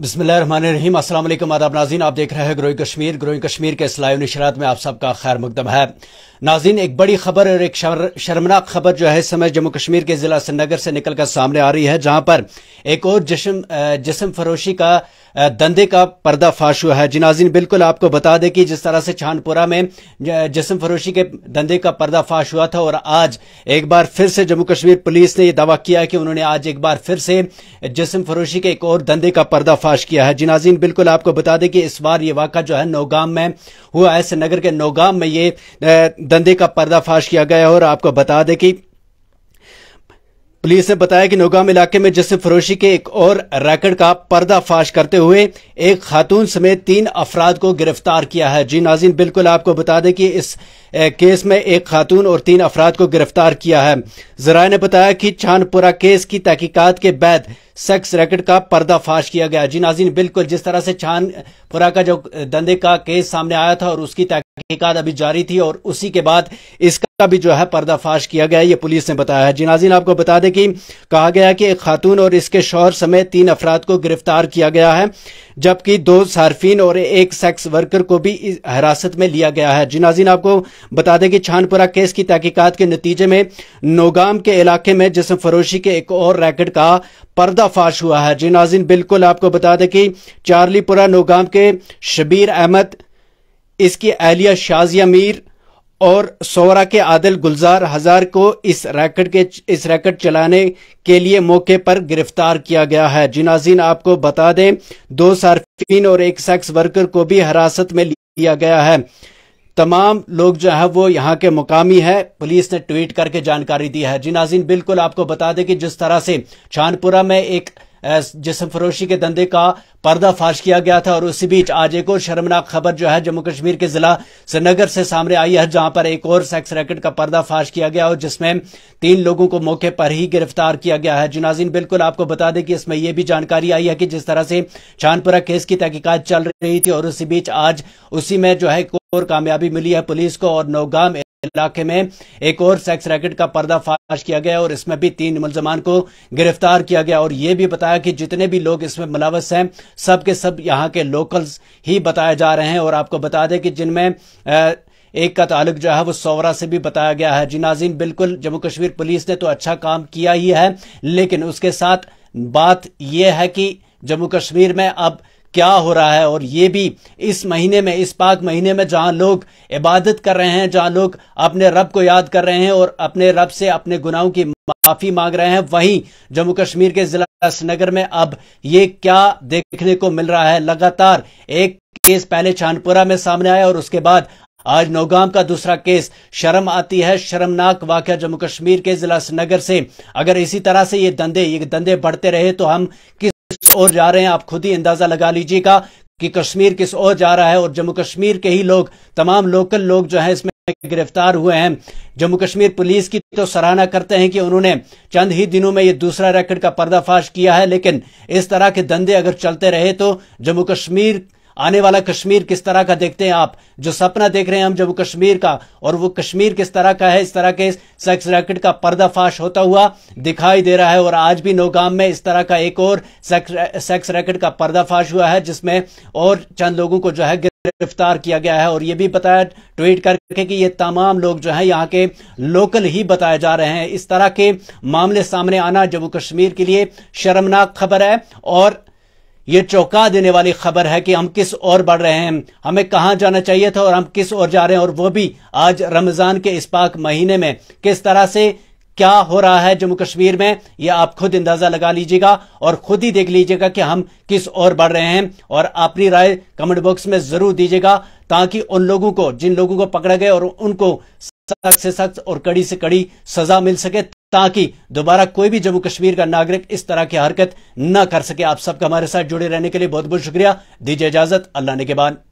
बिस्मिल आदाब नाजीन आप देख रहे हैं ग्रोइंग कश्मीर ग्रोइंग कश्मीर के इस नशरात में आप सबका खैर मुकदम है नाजीन एक बड़ी खबर और एक शर्मनाक खबर जो है इस समय जम्मू कश्मीर के जिला श्रीनगर से निकलकर सामने आ रही है जहां पर एक और जिसम फरोशी का धंधे का पर्दाफाश हुआ है जिनाजिन बिल्कुल आपको बता दें कि जिस तरह से छानपुरा में जिसम फरोशी के धंधे का पर्दाफाश हुआ था और आज एक बार फिर से जम्मू कश्मीर पुलिस ने यह दावा किया कि उन्होंने आज एक बार फिर से जिसम फरोशी के एक और धंधे का पर्दाफाश किया है जिनाजिन बिल्कुल आपको बता दें कि इस बार ये वाक़ा जो है नौगाम में हुआ है नगर के नौगाम में ये धंधे का पर्दाफाश किया गया और आपको बता दें कि पुलिस ने बताया कि नौगाम इलाके में जिसम फरोशी के एक और रैकेट का पर्दाफाश करते हुए एक खातून समेत तीन अफराद को गिरफ्तार किया है जी नाजीन बिल्कुल आपको बता दें कि इस केस में एक खातून और तीन अफराद को गिरफ्तार किया है जराये ने बताया कि छानपुरा केस की तहकीकत के बाद सेक्स रैकेट का पर्दाफाश किया गया जी नाजीन बिल्कुल जिस तरह से छान का जो धंधे का केस सामने आया था और उसकी तहकीकत अभी जारी थी और उसी के बाद इसका भी जो है पर्दाफाश किया गया ये पुलिस ने बताया है जी नाजीन आपको बता दें कि कहा गया कि एक खातून और इसके शौहर समेत तीन अफराद को गिरफ्तार किया गया है जबकि दो सार्फिन और एक सेक्स वर्कर को भी हिरासत में लिया गया है जिनाजिन आपको बता दें कि छानपुरा केस की तहकीकत के नतीजे में नोगाम के इलाके में जिसम फरोशी के एक और रैकेट का पर्दाफाश हुआ है जिनाजीन बिल्कुल आपको बता दें कि चार्लीपुरा नोगाम के शबीर अहमद इसकी एहलिया शाजिया मीर और सौरा के आदिल गुलजार हजार को इस रैकेट के इस रैकेट चलाने के लिए मौके पर गिरफ्तार किया गया है जिनाजीन आपको बता दें दो सार्फिन और एक सेक्स वर्कर को भी हिरासत में लिया गया है तमाम लोग जो है वो यहाँ के मुकामी है पुलिस ने ट्वीट करके जानकारी दी है जिनाजीन बिल्कुल आपको बता दें कि जिस तरह से छानपुरा में एक जिसम फरोशी के धंधे का पर्दाफाश किया गया था और उसी बीच आज एक और शर्मनाक खबर जो है जम्मू कश्मीर के जिला श्रीनगर से सामने आई है जहां पर एक और सेक्स रैकेट का पर्दाफाश किया गया और जिसमें तीन लोगों को मौके पर ही गिरफ्तार किया गया है जुनाजीन बिल्कुल आपको बता दें कि इसमें यह भी जानकारी आई है कि जिस तरह से छानपुरा केस की तहकीकत चल रही थी और उसी बीच आज उसी में जो है और कामयाबी मिली है पुलिस को और नौगाम इलाके में एक और सेक्स रैकेट का पर्दाफाश किया गया और इसमें भी तीन मुलजमान को गिरफ्तार किया गया और यह भी बताया कि जितने भी लोग इसमें मुलवस हैं सब सब यहाँ के लोकल्स ही बताए जा रहे हैं और आपको बता दें कि जिनमें एक का ताल्लुक जो है वो सौरा से भी बताया गया है जिनाजीन बिल्कुल जम्मू कश्मीर पुलिस ने तो अच्छा काम किया ही है लेकिन उसके साथ बात यह है कि जम्मू कश्मीर में अब क्या हो रहा है और ये भी इस महीने में इस पाक महीने में जहां लोग इबादत कर रहे हैं जहां लोग अपने रब को याद कर रहे हैं और अपने रब से अपने गुनाहों की माफी मांग रहे हैं वहीं जम्मू कश्मीर के जिला श्रीनगर में अब ये क्या देखने को मिल रहा है लगातार एक केस पहले छानपुरा में सामने आया और उसके बाद आज नौगाम का दूसरा केस शर्म आती है शर्मनाक वाक्य जम्मू कश्मीर के जिला श्रीनगर से अगर इसी तरह से ये दंदे ये दंदे बढ़ते रहे तो हम किस ओर जा रहे हैं आप खुद ही अंदाजा लगा लीजिएगा कि कश्मीर किस ओर जा रहा है और जम्मू कश्मीर के ही लोग तमाम लोकल लोग जो है इसमें गिरफ्तार हुए हैं जम्मू कश्मीर पुलिस की तो सराहना करते हैं कि उन्होंने चंद ही दिनों में ये दूसरा रैकेट का पर्दाफाश किया है लेकिन इस तरह के धंधे अगर चलते रहे तो जम्मू कश्मीर आने वाला कश्मीर किस तरह का देखते हैं आप जो सपना देख रहे हैं हम जम्मू कश्मीर का और वो कश्मीर किस तरह का है इस तरह के सेक्स रैकेट का पर्दाफाश होता हुआ दिखाई दे रहा है और आज भी नौगाम में इस तरह का एक और सेक्स रैकेट का पर्दाफाश हुआ है जिसमें और चंद लोगों को जो है गिरफ्तार किया गया है और ये भी बताया ट्वीट करके कि ये तमाम लोग जो है यहाँ के लोकल ही बताए जा रहे हैं इस तरह के मामले सामने आना जम्मू कश्मीर के लिए शर्मनाक खबर है और ये चौंका देने वाली खबर है कि हम किस ओर बढ़ रहे हैं हमें कहां जाना चाहिए था और हम किस ओर जा रहे हैं और वो भी आज रमजान के इस पाक महीने में किस तरह से क्या हो रहा है जम्मू कश्मीर में यह आप खुद अंदाजा लगा लीजिएगा और खुद ही देख लीजिएगा कि हम किस ओर बढ़ रहे हैं और अपनी राय कमेंट बॉक्स में जरूर दीजिएगा ताकि उन लोगों को जिन लोगों को पकड़ा गए और उनको सख्त से सख्त और कड़ी से कड़ी सजा मिल सके ताकि दोबारा कोई भी जम्मू कश्मीर का नागरिक इस तरह की हरकत ना कर सके आप सबका हमारे साथ जुड़े रहने के लिए बहुत बहुत शुक्रिया दीजिए इजाजत अल्लाह ने के बाद